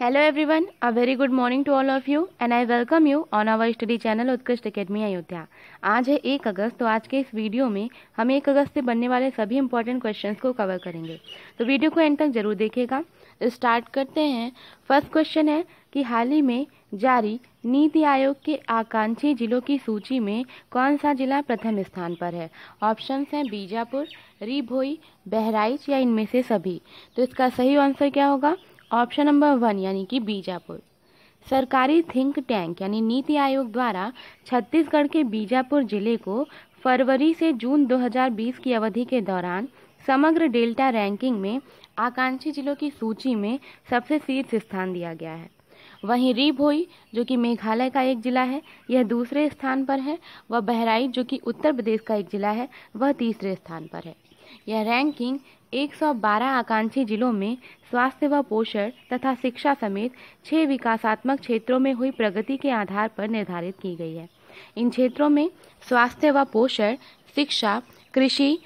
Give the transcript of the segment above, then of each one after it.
hello everyone a very good morning to all of you and I welcome you on our study channel Utkrisht academy Ayodhya आज है एक अगस्त तो आज के इस वीडियो में हम एक अगस्त से बनने वाले सभी इंपॉर्टेंट क्वेश्चंस को कवर करेंगे तो वीडियो को एंड तक जरूर देखेगा स्टार्ट तो करते हैं फर्स्ट क्वेश्चन है कि हाल ही में जारी नीति आयोग के आकांक्षी जिलों की सूची में कौन सा जिला प्रथम स्थान पर है ऑप्शंस हैं बीजापुर रीभोई बहराइच या इनमें से सभी तो इसका सही आंसर क्या होगा ऑप्शन नंबर वन यानी कि बीजापुर सरकारी थिंक टैंक यानी नीति आयोग द्वारा छत्तीसगढ़ के बीजापुर जिले को फरवरी से जून 2020 की अवधि के दौरान समग्र डेल्टा रैंकिंग में आकांक्षी जिलों की सूची में सबसे शीर्ष स्थान दिया गया है वहीं रीभोई जो कि मेघालय का एक जिला है यह दूसरे स्थान पर है व बहराइच जो कि उत्तर प्रदेश का एक जिला है वह तीसरे स्थान पर है यह रैंकिंग 112 आकांक्षी जिलों में स्वास्थ्य व पोषण तथा शिक्षा समेत छह विकासात्मक क्षेत्रों में हुई प्रगति के आधार पर निर्धारित की गई है इन क्षेत्रों में स्वास्थ्य व पोषण शिक्षा कृषि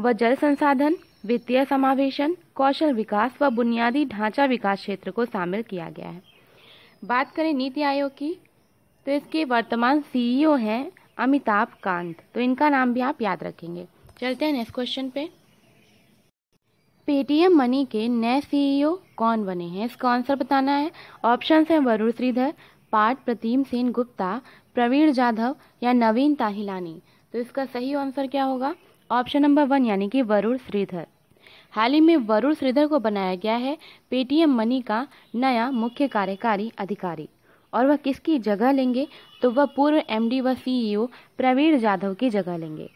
व जल संसाधन वित्तीय समावेशन कौशल विकास व बुनियादी ढांचा विकास क्षेत्र को शामिल किया गया है बात करें नीति आयोग की तो इसके वर्तमान सीईओ e हैं अमिताभ कांत तो इनका नाम भी आप याद रखेंगे चलते हैं नेक्स्ट क्वेश्चन पे पेटीएम मनी के नए सीईओ e कौन बने हैं इसका आंसर बताना है ऑप्शन हैं वरुण श्रीधर पाठ प्रतीम सेन गुप्ता प्रवीण जाधव या नवीन ताहिलानी तो इसका सही आंसर क्या होगा ऑप्शन नंबर वन यानी कि वरुण श्रीधर हाल ही में वरुण श्रीधर को बनाया गया है पेटीएम मनी का नया मुख्य कार्यकारी अधिकारी और वह किसकी जगह लेंगे तो वह पूर्व एमडी व सीईओ e प्रवीण जाधव की जगह लेंगे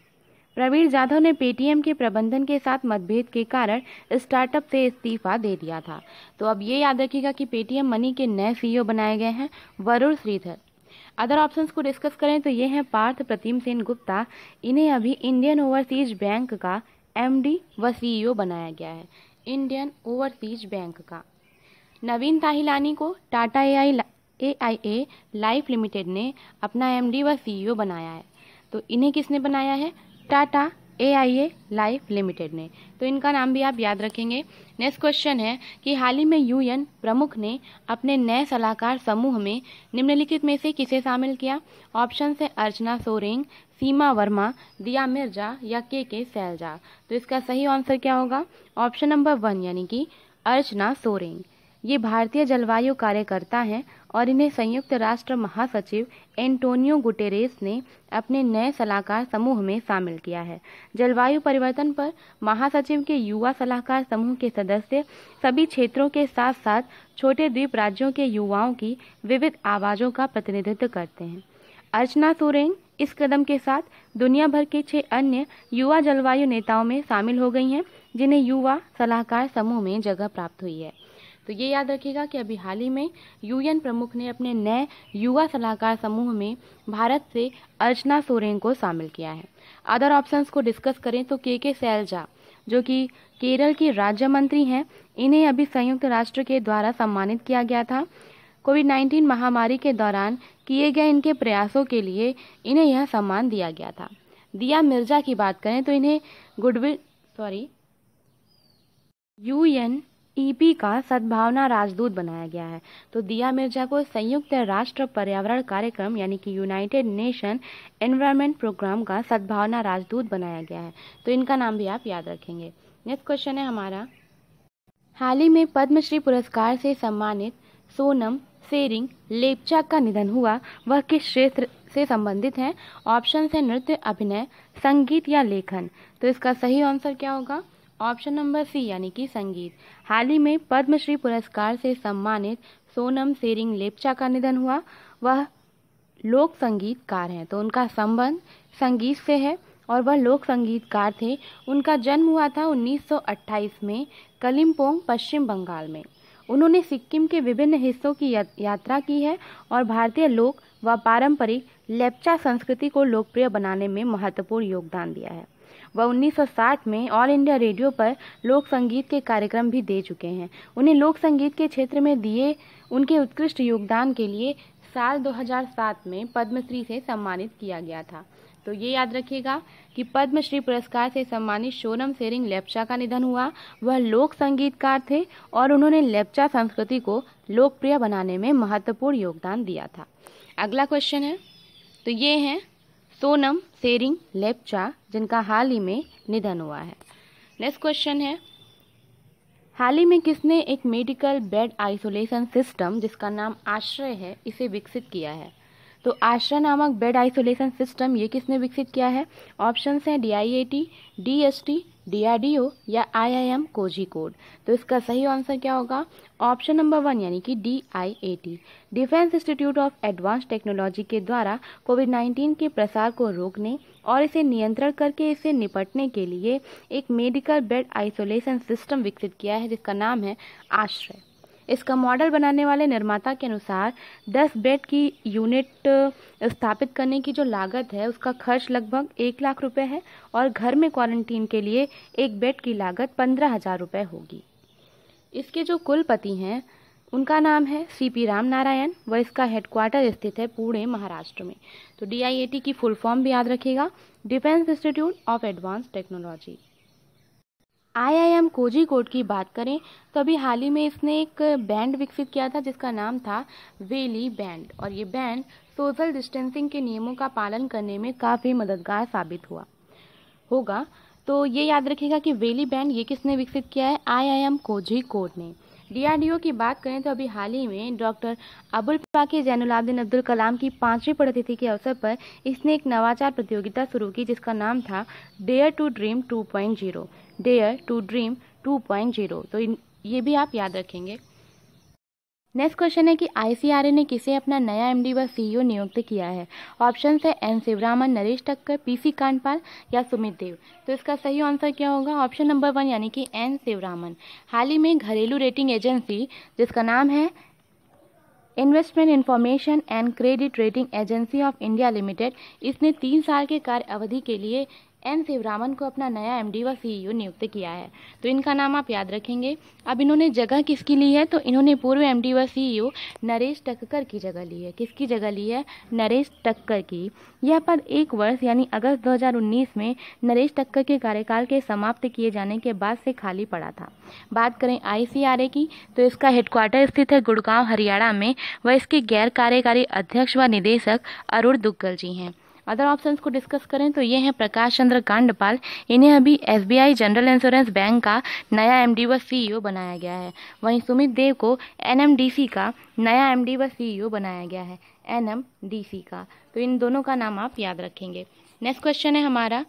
प्रवीण जाधव ने पेटीएम के प्रबंधन के साथ मतभेद के कारण स्टार्टअप से इस्तीफा दे दिया था तो अब ये याद रखिएगा कि पेटीएम मनी के नए सीईओ बनाए गए हैं वरुण श्रीधर अदर ऑप्शंस को डिस्कस करें तो ये हैं पार्थ प्रतिम सेन गुप्ता इन्हें अभी इंडियन ओवरसीज बैंक का डी व सी e बनाया गया है इंडियन ओवरसीज बैंक का नवीन ताहिलानी को Tata A A I A life limited ने अपना एमडी व सीईओ e बनाया है तो इन्हें किसने बनाया है Tata A I A life limited ने तो इनका नाम भी आप याद रखेंगे नेक्स्ट क्वेश्चन है कि हाल ही में यूएन प्रमुख ने अपने नए सलाहकार समूह में निम्नलिखित में से किसे शामिल किया ऑप्शन है अर्चना सोरेंग सीमा वर्मा दिया मिर्जा या के के सैलजा तो इसका सही आंसर क्या होगा ऑप्शन नंबर वन यानी कि अर्चना सोरेंग ये भारतीय जलवायु कार्यकर्ता हैं और इन्हें संयुक्त राष्ट्र महासचिव एंटोनियो गुटेरेस ने अपने नए सलाहकार समूह में शामिल किया है जलवायु परिवर्तन पर महासचिव के युवा सलाहकार समूह के सदस्य सभी क्षेत्रों के साथ साथ छोटे द्वीप राज्यों के युवाओं की विविध आवाज़ों का प्रतिनिधित्व करते हैं अर्चना सोरेन इस कदम के साथ दुनिया भर के छह अन्य युवा जलवायु नेताओं में शामिल हो गई हैं जिन्हें युवा सलाहकार समूह में जगह प्राप्त हुई है तो ये याद रखिएगा कि अभी हाल ही में यूएन प्रमुख ने अपने नए युवा सलाहकार समूह में भारत से अर्चना सोरेन को शामिल किया है अदर ऑप्शंस को डिस्कस करें तो के के सैलजा जो कि केरल के राज्य मंत्री हैं इन्हें अभी संयुक्त राष्ट्र के द्वारा सम्मानित किया गया था कोविड नाइन्टीन महामारी के दौरान किए गए इनके प्रयासों के लिए इन्हें यह सम्मान दिया गया था दिया मिर्जा की बात करें तो इन्हें goodwill sorry UN EP e का सद्भावना राजदूत बनाया गया है तो दिया मिर्जा को संयुक्त राष्ट्र पर्यावरण कार्यक्रम यानी कि यूनाइटेड नेशन एनवायरमेंट प्रोग्राम का सद्भावना राजदूत बनाया गया है तो इनका नाम भी आप याद रखेंगे नेक्स्ट क्वेश्चन है हमारा हाल ही में पद्मश्री पुरस्कार से सम्मानित सोनम सेरिंग लेपचा का निधन हुआ वह किस क्षेत्र से संबंधित है ऑप्शन है नृत्य अभिनय संगीत या लेखन तो इसका सही आंसर क्या होगा ऑप्शन नंबर सी यानी कि संगीत हाल ही में पद्मश्री पुरस्कार से सम्मानित सोनम सेरिंग लेप्चा का निधन हुआ वह लोक संगीतकार हैं तो उनका संबंध संगीत से है और वह लोक संगीतकार थे उनका जन्म हुआ था 1928 में कलिम्पोंग पश्चिम बंगाल में उन्होंने सिक्किम के विभिन्न हिस्सों की यात्रा की है और भारतीय लोक व पारंपरिक लेपचा संस्कृति को लोकप्रिय बनाने में महत्वपूर्ण योगदान दिया है वह 1960 में ऑल इंडिया रेडियो पर लोक संगीत के कार्यक्रम भी दे चुके हैं उन्हें लोक संगीत के क्षेत्र में दिए उनके उत्कृष्ट योगदान के लिए साल 2007 में पद्मश्री से सम्मानित किया गया था तो ये याद रखिएगा कि पद्मश्री पुरस्कार से सम्मानित सोनम सेरिंग लेप्चा का निधन हुआ वह लोक संगीतकार थे और उन्होंने लेप्चा संस्कृति को लोकप्रिय बनाने में महत्वपूर्ण योगदान दिया था अगला क्वेश्चन है तो ये है सोनम सेरिंग लेपचा जिनका हाल ही में निधन हुआ है नेक्स्ट क्वेश्चन है हाल ही में किसने एक मेडिकल बेड आइसोलेशन सिस्टम जिसका नाम आश्रय है इसे विकसित किया है तो आश्रा नामक बेड आइसोलेशन सिस्टम ये किसने विकसित किया है ऑप्शन हैं D I A T D S T D R D O या I I M Kozhikode तो इसका सही आंसर क्या होगा ऑप्शन नंबर वन यानी कि D I A T defence institute of advance technology के द्वारा कोविड 19 के प्रसार को रोकने और इसे नियंत्रण करके इसे निपटने के लिए एक मेडिकल बेड आइसोलेशन सिस्टम विकसित किया है जिसका नाम है आश्रय इसका मॉडल बनाने वाले निर्माता के अनुसार 10 बेड की यूनिट स्थापित करने की जो लागत है उसका खर्च लगभग एक लाख रुपए है और घर में क्वारंटीन के लिए एक बेड की लागत पंद्रह हज़ार रुपये होगी इसके जो कुलपति हैं उनका नाम है सी पी राम नारायण व इसका हेडक्वार्टर स्थित है पुणे महाराष्ट्र में तो डी की फुल फॉर्म भी याद रखिएगा defence institute of advance technology IIM Kozhikode की बात करें तो अभी हाल ही में इसने एक बैंड विकसित किया था जिसका नाम था वेली बैंड और ये बैंड सोशल डिस्टेंसिंग के नियमों का पालन करने में काफ़ी मददगार साबित हुआ होगा तो ये याद रखिएगा कि वेली बैंड ये किसने विकसित किया है आईआईएम कोझिकोड ने डीआरडीओ की बात करें तो अभी हाल ही में डॉक्टर अबुल पाकि जैनुलाब्दीन अब्दुल कलाम की पांचवी पुण्यतिथि के अवसर पर इसने एक नवाचार प्रतियोगिता शुरू की जिसका नाम था dare to dream 2.0 dare to dream 2.0 तो इन ये भी आप याद रखेंगे नेक्स्ट क्वेश्चन है कि आईसीआरए ने किसे अपना नया एमडी व सीईओ नियुक्त किया है ऑप्शन है एन शिवरामन नरेश टक्कर पीसी कांडपाल या सुमित देव तो इसका सही आंसर क्या होगा ऑप्शन नंबर वन यानी कि एन शिवरामन हाल ही में घरेलू रेटिंग एजेंसी जिसका नाम है investment information and credit rating agency of India limited इसने तीन साल के कार्य अवधि के लिए एन शिवरामन को अपना नया एमडी व सीईओ e नियुक्त किया है तो इनका नाम आप याद रखेंगे अब इन्होंने जगह किसकी ली है तो इन्होंने पूर्व एमडी व सीईओ e नरेश टक्कर की जगह ली है किसकी जगह ली है नरेश टक्कर की यह पद एक वर्ष यानी अगस्त 2019 में नरेश टक्कर के कार्यकाल के समाप्त किए जाने के बाद से खाली पड़ा था बात करें आई की तो इसका हेडक्वार्टर स्थित है गुड़गांव हरियाणा में व इसके गैर कार्यकारी अध्यक्ष व निदेशक अरुण दुग्गल जी हैं अदर ऑप्शन को डिस्कस करें तो ये हैं प्रकाश चंद्र कांडपाल इन्हें अभी एस जनरल इंश्योरेंस बैंक का नया एम व सी e बनाया गया है वहीं सुमित देव को एन का नया एम व सी e बनाया गया है एन का तो इन दोनों का नाम आप याद रखेंगे नेक्स्ट क्वेश्चन है हमारा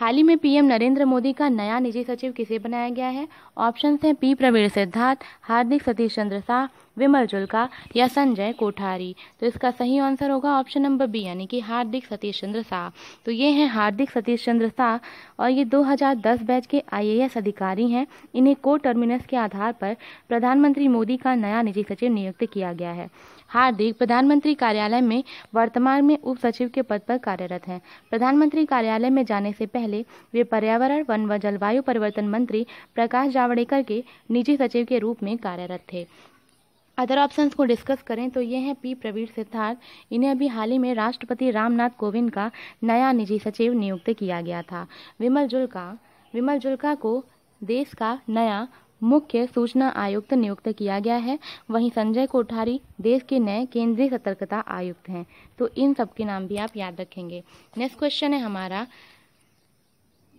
हाल ही में पीएम नरेंद्र मोदी का नया निजी सचिव किसे बनाया गया है ऑप्शन हैं पी प्रवीण सिद्धार्थ हार्दिक सतीश चंद्र शाह विमल जुल्का या संजय कोठारी तो इसका सही आंसर होगा ऑप्शन नंबर बी यानी कि हार्दिक सतीश चंद्र शाह तो ये हैं हार्दिक सतीश चंद्र शाह और ये 2010 बैच के आईएएस अधिकारी हैं इन्हें को टर्मिनस के आधार पर प्रधानमंत्री मोदी का नया निजी सचिव नियुक्त किया गया है हार्दिक प्रधानमंत्री कार्यालय में वर्तमान में उप सचिव के पद पर कार्यरत हैं प्रधानमंत्री कार्यालय में जाने से पहले वे पर्यावरण वन व जलवायु परिवर्तन मंत्री प्रकाश जावड़ेकर के निजी सचिव के रूप में कार्यरत थे अदर ऑप्शंस को डिस्कस करें तो ये हैं पी प्रवीण सिद्धार्थ इन्हें अभी हाल ही में राष्ट्रपति रामनाथ कोविंद का नया निजी सचिव नियुक्त किया गया था विमल जुल्का विमल जुल्का को देश का नया मुख्य सूचना आयुक्त नियुक्त किया गया है वहीं संजय कोठारी देश के नए केंद्रीय सतर्कता आयुक्त हैं तो इन सब के नाम भी आप याद रखेंगे नेक्स्ट क्वेश्चन है हमारा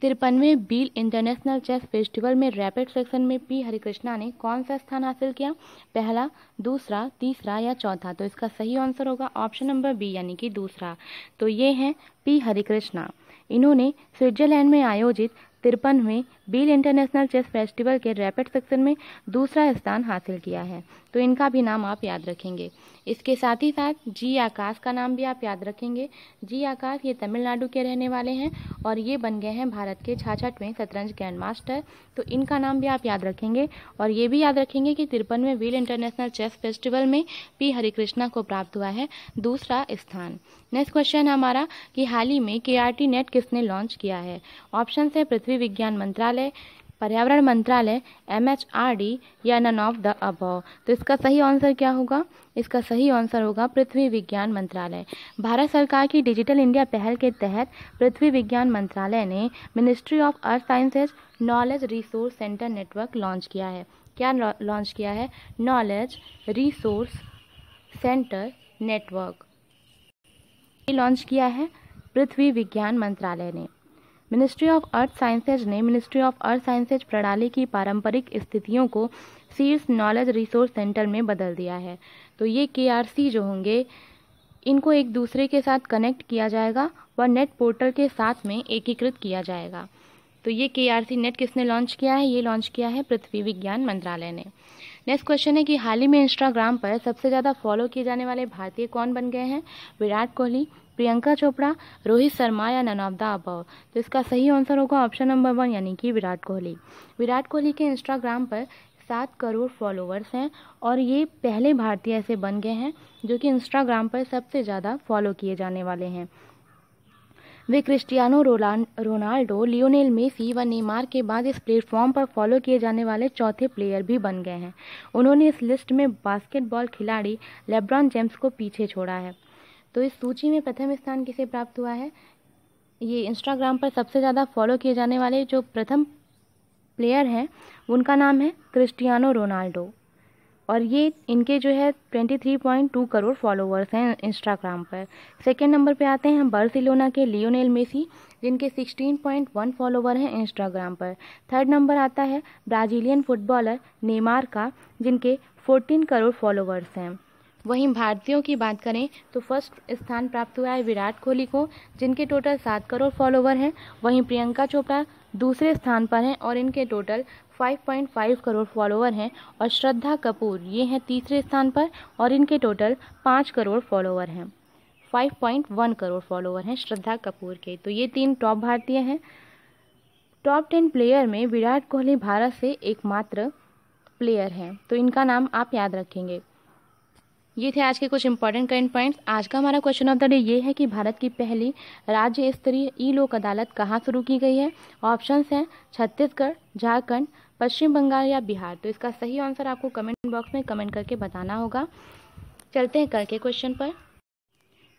तिरपनवें बील इंटरनेशनल चेस फेस्टिवल में रैपिड सेक्शन में पी हरिकृष्णा ने कौन सा स्थान हासिल किया पहला दूसरा तीसरा या चौथा तो इसका सही आंसर होगा ऑप्शन नंबर बी यानी कि दूसरा तो ये हैं पी हरिकृष्णा इन्होंने स्विट्जरलैंड में आयोजित तिरपनवें बील इंटरनेशनल चेस फेस्टिवल के रैपिड सेक्शन में दूसरा स्थान हासिल किया है तो इनका भी नाम आप याद रखेंगे इसके साथ ही साथ जी आकाश का नाम भी आप याद रखेंगे जी आकाश ये तमिलनाडु के रहने वाले हैं और ये बन गए हैं भारत के छाछठवें शतरंज ग्रैंड मास्टर तो इनका नाम भी आप याद रखेंगे और ये भी याद रखेंगे कि तिरपनवें व्हील इंटरनेशनल चेस फेस्टिवल में पी हरिकृष्णा को प्राप्त हुआ है दूसरा स्थान नेक्स्ट क्वेश्चन हमारा कि हाल ही में के नेट किसने लॉन्च किया है ऑप्शन है पृथ्वी विज्ञान मंत्रालय पर्यावरण मंत्रालय एम एच आर डी या नन ऑफ द अबव तो इसका सही आंसर क्या होगा इसका सही आंसर होगा पृथ्वी विज्ञान मंत्रालय भारत सरकार की डिजिटल इंडिया पहल के तहत पृथ्वी विज्ञान मंत्रालय ने ministry of earth sciences knowledge resource centre network launch किया है क्या लॉन्च किया है knowledge resource centre network launch किया है पृथ्वी विज्ञान मंत्रालय ने मिनिस्ट्री ऑफ अर्थ साइंसेज ने मिनिस्ट्री ऑफ अर्थ साइंसेज प्रणाली की पारंपरिक स्थितियों को सीर्स नॉलेज रिसोर्स सेंटर में बदल दिया है तो ये के जो होंगे इनको एक दूसरे के साथ कनेक्ट किया जाएगा व नेट पोर्टल के साथ में एकीकृत किया जाएगा तो ये के नेट किसने लॉन्च किया है ये लॉन्च किया है पृथ्वी विज्ञान मंत्रालय ने नेक्स्ट क्वेश्चन है कि हाल ही में इंस्टाग्राम पर सबसे ज़्यादा फॉलो किए जाने वाले भारतीय कौन बन गए हैं विराट कोहली प्रियंका चोपड़ा रोहित शर्मा या नन ऑफ द अबव तो इसका सही आंसर होगा ऑप्शन नंबर वन यानी कि विराट कोहली विराट कोहली के इंस्टाग्राम पर सात करोड़ फॉलोवर्स हैं और ये पहले भारतीय ऐसे बन गए हैं जो कि इंस्टाग्राम पर सबसे ज़्यादा फॉलो किए जाने वाले हैं वे क्रिस्टियानो रोनाल्डो लियोनेल मेसी व नेमार के बाद इस प्लेटफॉर्म पर फॉलो किए जाने वाले चौथे प्लेयर भी बन गए हैं उन्होंने इस लिस्ट में बास्केटबॉल खिलाड़ी लेब्रॉन जेम्स को पीछे छोड़ा है तो इस सूची में प्रथम स्थान किसे प्राप्त हुआ है ये इंस्टाग्राम पर सबसे ज़्यादा फॉलो किए जाने वाले जो प्रथम प्लेयर हैं उनका नाम है क्रिस्टियानो रोनाल्डो और ये इनके जो है 23.2 करोड़ फॉलोअर्स हैं इंस्टाग्राम पर सेकेंड नंबर पे आते हैं बर्सिलोना के लियोनेल मेसी जिनके 16.1 फॉलोवर हैं इंस्टाग्राम पर थर्ड नंबर आता है ब्राज़ीलियन फुटबॉलर नेमार का जिनके 14 करोड़ फॉलोवर्स हैं वहीं भारतीयों की बात करें तो फर्स्ट स्थान प्राप्त हुआ है विराट कोहली को जिनके टोटल सात करोड़ फॉलोवर हैं वहीं प्रियंका चोपड़ा दूसरे स्थान पर हैं और इनके टोटल 5.5 करोड़ फॉलोअर हैं और श्रद्धा कपूर ये हैं तीसरे स्थान पर और इनके टोटल पाँच करोड़ फॉलोअर हैं 5.1 करोड़ फॉलोअर हैं श्रद्धा कपूर के तो ये तीन टॉप भारतीय हैं टॉप टेन प्लेयर में विराट कोहली भारत से एकमात्र प्लेयर हैं तो इनका नाम आप याद रखेंगे ये थे आज के कुछ इंपॉर्टेंट करेंट पॉइंट्स आज का हमारा क्वेश्चन ऑफ द डे ये है कि भारत की पहली राज्य स्तरीय ई लोक अदालत कहाँ शुरू की गई है ऑप्शंस हैं छत्तीसगढ़ झारखंड पश्चिम बंगाल या बिहार तो इसका सही आंसर आपको कमेंट बॉक्स में कमेंट करके बताना होगा चलते हैं कल के क्वेश्चन पर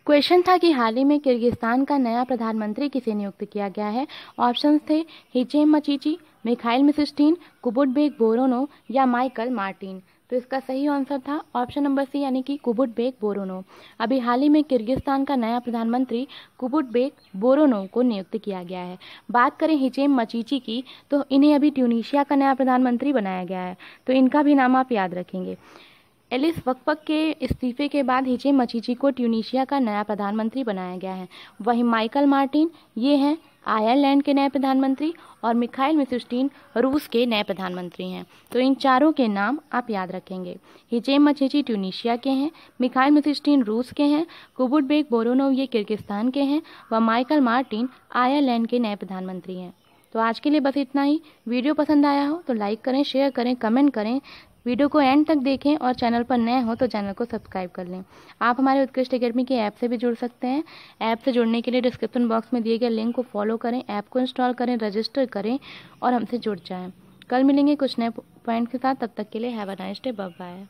क्वेश्चन था कि हाल ही में किर्गिस्तान का नया प्रधानमंत्री किसे नियुक्त किया गया है ऑप्शन थे हिचेम मचीची मिखाइल मिसिस्टीन कुबुटबेग बेग बोरोनो या माइकल मार्टिन तो इसका सही आंसर था ऑप्शन नंबर सी यानी कि कुबुट बेग बोरोनो अभी हाल ही में किर्गिस्तान का नया प्रधानमंत्री कुबुट बेग बोरोनो को नियुक्त किया गया है बात करें हिचेम मचीची की तो इन्हें अभी ट्यूनिशिया का नया प्रधानमंत्री बनाया गया है तो इनका भी नाम आप याद रखेंगे एलिस वकपक के इस्तीफे के बाद हिचे मचीची को ट्यूनिशिया का नया प्रधानमंत्री बनाया गया है वहीं माइकल मार्टिन ये हैं आयरलैंड के नए प्रधानमंत्री और मिखाइल मिसुस्टीन रूस के नए प्रधानमंत्री हैं तो इन चारों के नाम आप याद रखेंगे हिजेम मछेची ट्यूनिशिया के हैं मिखाइल मिसुस्टीन रूस के हैं कुबुटबेग बोरोनोव ये किर्गिस्तान के हैं व माइकल मार्टिन आयरलैंड के नए प्रधानमंत्री हैं तो आज के लिए बस इतना ही वीडियो पसंद आया हो तो लाइक करें शेयर करें कमेंट करें वीडियो को एंड तक देखें और चैनल पर नए हो तो चैनल को सब्सक्राइब कर लें आप हमारे उत्कृष्ट अकेडमी के ऐप से भी जुड़ सकते हैं ऐप से जुड़ने के लिए डिस्क्रिप्शन बॉक्स में दिए गए लिंक को फॉलो करें ऐप को इंस्टॉल करें रजिस्टर करें और हमसे जुड़ जाएँ कल मिलेंगे कुछ नए पॉइंट के साथ तब तक के लिए have a nice day bye